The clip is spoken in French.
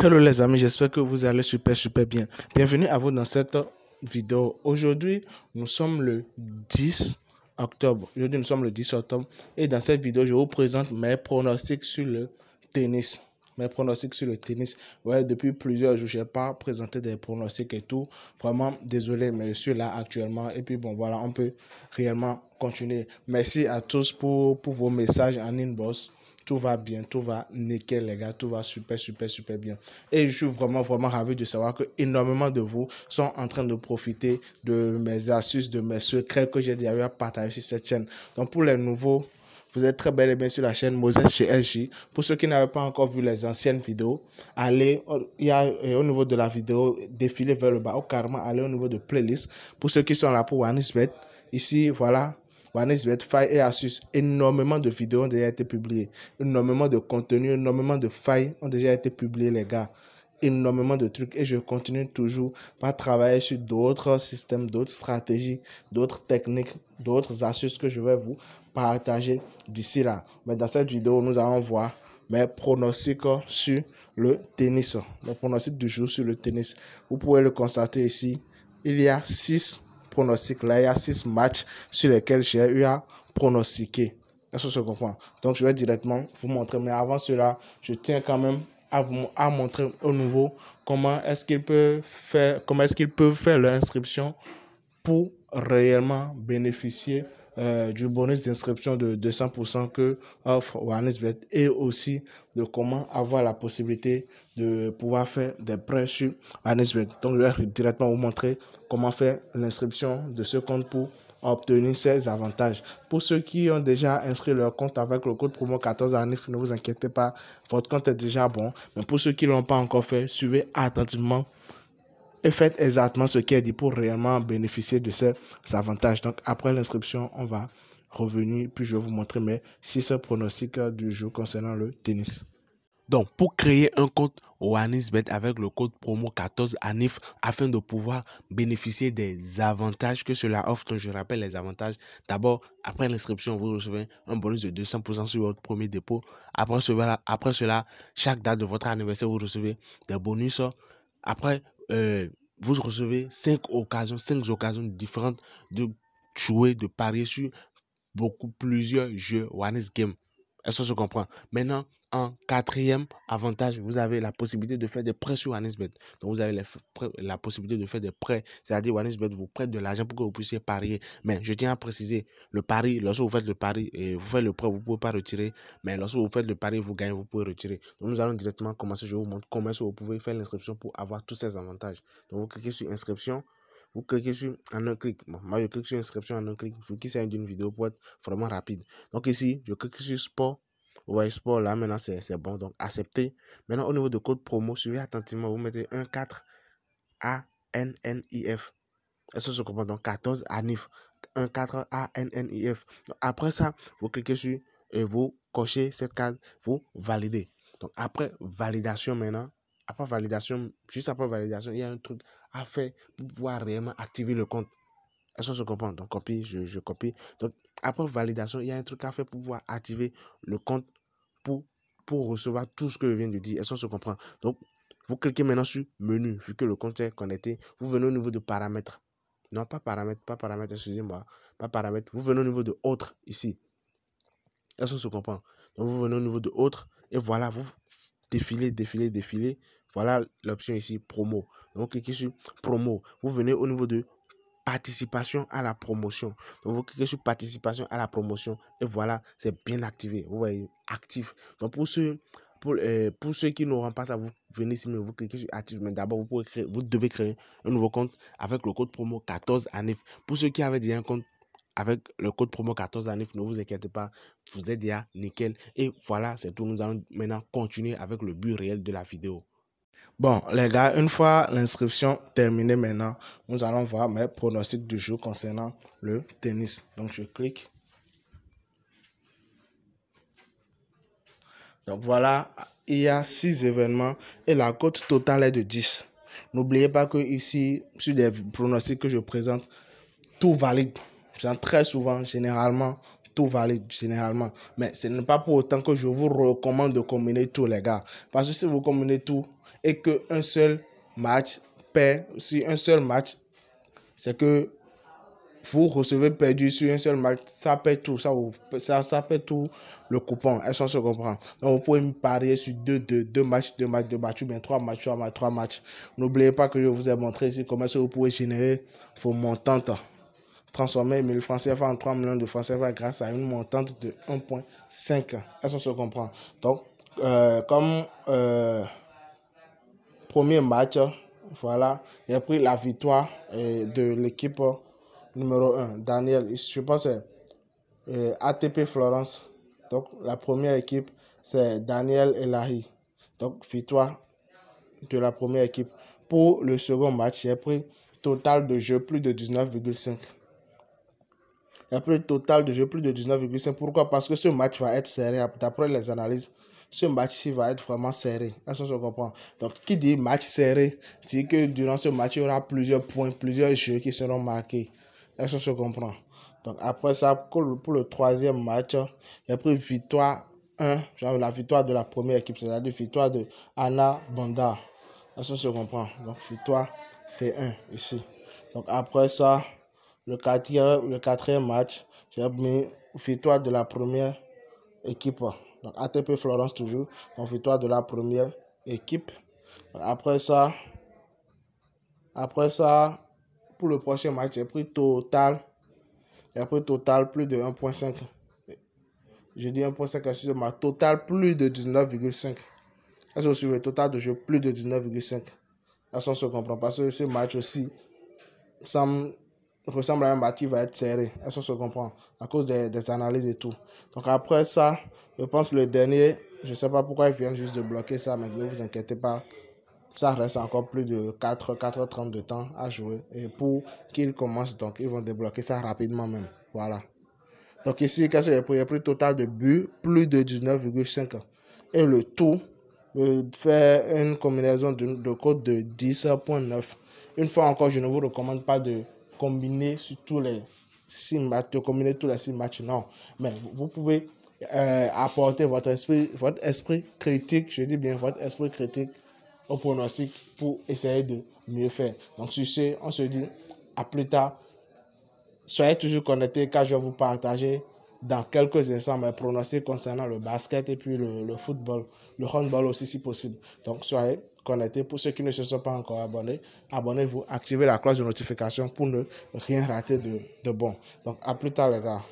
Hello les amis, j'espère que vous allez super super bien. Bienvenue à vous dans cette vidéo. Aujourd'hui, nous sommes le 10 octobre. Aujourd'hui, nous sommes le 10 octobre et dans cette vidéo, je vous présente mes pronostics sur le tennis. Mes pronostics sur le tennis. Ouais, depuis plusieurs jours, je n'ai pas présenté des pronostics et tout. Vraiment, désolé, mais je suis là actuellement. Et puis bon, voilà, on peut réellement continuer. Merci à tous pour, pour vos messages en inbox. Tout va bien, tout va nickel, les gars. Tout va super, super, super bien. Et je suis vraiment, vraiment ravi de savoir que énormément de vous sont en train de profiter de mes astuces, de mes secrets que j'ai déjà partagé sur cette chaîne. Donc, pour les nouveaux, vous êtes très bel et bien sur la chaîne Moses chez LG. Pour ceux qui n'avaient pas encore vu les anciennes vidéos, allez il y a, euh, au niveau de la vidéo, défilez vers le bas au carrément allez au niveau de playlist. Pour ceux qui sont là pour Anisbet, ici, voilà, Vanisbet Faille et Asus, énormément de vidéos ont déjà été publiées, énormément de contenu, énormément de failles ont déjà été publiées, les gars énormément de trucs et je continue toujours à travailler sur d'autres systèmes, d'autres stratégies, d'autres techniques, d'autres astuces que je vais vous partager d'ici là. Mais dans cette vidéo, nous allons voir mes pronostics sur le tennis, mes pronostics du jour sur le tennis. Vous pouvez le constater ici, il y a six pronostic là il y a six matchs sur lesquels j'ai eu à pronostiquer. Est-ce que se comprend Donc, je vais directement vous montrer. Mais avant cela, je tiens quand même à, vous, à montrer au nouveau comment est-ce qu'il peut faire, comment est-ce qu'ils peuvent faire l'inscription pour réellement bénéficier euh, du bonus d'inscription de 200% que offre et aussi de comment avoir la possibilité de pouvoir faire des prêts sur Donc, je vais directement vous montrer comment faire l'inscription de ce compte pour obtenir ces avantages. Pour ceux qui ont déjà inscrit leur compte avec le code promo 14 ANIF, ne vous inquiétez pas, votre compte est déjà bon. Mais pour ceux qui ne l'ont pas encore fait, suivez attentivement faites exactement ce qui est dit pour réellement bénéficier de ces avantages. Donc, après l'inscription, on va revenir, puis je vais vous montrer mes six pronostics du jour concernant le tennis. Donc, pour créer un compte OanisBet avec le code promo 14 ANIF afin de pouvoir bénéficier des avantages que cela offre. je rappelle les avantages. D'abord, après l'inscription, vous recevez un bonus de 200% sur votre premier dépôt. Après cela, après cela, chaque date de votre anniversaire, vous recevez des bonus. Après, euh, vous recevez cinq occasions, cinq occasions différentes de jouer, de parier sur beaucoup, plusieurs jeux One Game. Est-ce que se comprend Maintenant, en quatrième avantage, vous avez la possibilité de faire des prêts sur WanisBet. Donc, vous avez la, possibilité de faire des prêts. C'est-à-dire, Wannisbet vous prête de l'argent pour que vous puissiez parier. Mais je tiens à préciser, le pari, lorsque vous faites le pari et vous faites le prêt, vous ne pouvez pas retirer. Mais lorsque vous faites le pari, vous gagnez, vous pouvez retirer. Donc, nous allons directement commencer. Je vous montre comment vous pouvez faire l'inscription pour avoir tous ces avantages. Donc, vous cliquez sur inscription vous cliquez sur un clic. moi, je clique sur inscription un clic. vous vous sur une vidéo pour être vraiment rapide. Donc ici, je clique sur sport au sport là, maintenant, c'est bon. Donc, accepter. Maintenant, au niveau de code promo, suivez attentivement. Vous mettez n n 4 14 ANNIF. Ça se comprend donc 14 n i f Après ça, vous cliquez sur et vous cochez cette case, vous validez. Donc, après validation, maintenant, après validation, juste après validation, il y a un truc à faire pour pouvoir réellement activer le compte. Est-ce que se comprend Donc, copie, je, je, copie. Donc, après validation, il y a un truc à faire pour pouvoir activer le compte pour, recevoir tout ce que je viens de dire. Est-ce se comprend Donc, vous cliquez maintenant sur Menu, vu que le compte est connecté. Vous venez au niveau de Paramètres. Non, pas Paramètres, pas Paramètres, excusez-moi. Pas Paramètres. Vous venez au niveau de Autres, ici. Est-ce se comprend Donc, vous venez au niveau de Autres. Et voilà, vous défilez, défilez, défilez. Voilà l'option ici, promo. Donc, cliquez sur promo. Vous venez au niveau de participation à la promotion. vous cliquez sur participation à la promotion et voilà, c'est bien activé. Vous voyez, actif. Donc, pour ceux, pour, euh, pour ceux qui n'auront pas ça, vous venez ici, vous cliquez sur actif. Mais d'abord, vous, vous devez créer un nouveau compte avec le code promo 14 ANIF. Pour ceux qui avaient déjà un compte avec le code promo 14 à ne vous inquiétez pas, vous êtes déjà nickel. Et voilà, c'est tout. Nous allons maintenant continuer avec le but réel de la vidéo. Bon, les gars, une fois l'inscription terminée maintenant, nous allons voir mes pronostics du jour concernant le tennis. Donc, je clique. Donc, voilà, il y a six événements et la cote totale est de 10. N'oubliez pas que ici, sur des pronostics que je présente, tout valide. Très souvent, généralement, tout valide généralement. Mais ce n'est pas pour autant que je vous recommande de combiner tout, les gars. Parce que si vous combinez tout et que un seul match perd, si un seul match, c'est que vous recevez perdu sur un seul match, ça perd tout, ça, vous, ça, ça fait tout le coupon. Est-ce qu'on se comprend Donc vous pouvez me parier sur deux, deux, deux, matchs, deux matchs, deux matchs, ou bien trois matchs, trois matchs, trois matchs. N'oubliez pas que je vous ai montré ici comment vous pouvez générer vos montants transformer 1000 français en 3 millions de français grâce à une montante de 1,5. Est-ce qu'on se comprend Donc, euh, comme euh, premier match, voilà, a pris la victoire euh, de l'équipe numéro 1. Daniel, je pense ATP Florence. Donc, la première équipe, c'est Daniel et Larry, Donc, victoire de la première équipe. Pour le second match, a pris total de jeu plus de 19,5. Il y a plus de total de jeu, plus de 19,5. Pourquoi Parce que ce match va être serré. D'après les analyses, ce match-ci va être vraiment serré. Est-ce qu'on se comprend Donc, qui dit match serré, dit que durant ce match, il y aura plusieurs points, plusieurs jeux qui seront marqués. Est-ce qu'on se comprend Donc, après ça, pour le troisième match, il y a pris victoire 1, genre la victoire de la première équipe, c'est-à-dire victoire de Anna Banda. Est-ce qu'on se comprend Donc, victoire fait 1 ici. Donc, après ça, le quatrième, le quatrième match, j'ai mis victoire de la première équipe. Donc ATP Florence toujours, donc victoire de la première équipe. après ça, après ça, pour le prochain match, j'ai pris total. J'ai pris total plus de 1.5. Je dis 1.5, excusez-moi. Total plus de 19,5. Est-ce le total de jeu plus de 19,5 Est-ce se comprend Parce que ce match aussi, ça ressemble à un bâti va être serré. est ça se comprend À cause des, analyses et tout. Donc après ça, je pense le dernier, je sais pas pourquoi ils viennent juste de bloquer ça, mais ne vous inquiétez pas. Ça reste encore plus de 4, 4h30 de temps à jouer. Et pour qu'ils commencent, donc ils vont débloquer ça rapidement même. Voilà. Donc ici, qu'est-ce que le total de buts, Plus de 19,5. Et le tout fait une combinaison de, de code de 10.9. Une fois encore, je ne vous recommande pas de combiner sur tous les six matchs, combiner tous les six matchs, non. Mais vous pouvez euh, apporter votre esprit, votre esprit critique, je dis bien votre esprit critique au pronostic pour essayer de mieux faire. Donc sur ce, on se dit à plus tard. Soyez toujours connectés car je vais vous partager dans quelques instants mes pronostics concernant le basket et puis le, le football, le handball aussi si possible. Donc soyez pour ceux qui ne se sont pas encore abonnés, abonnez-vous, activez la cloche de notification pour ne rien rater de bon. Donc à plus tard les gars.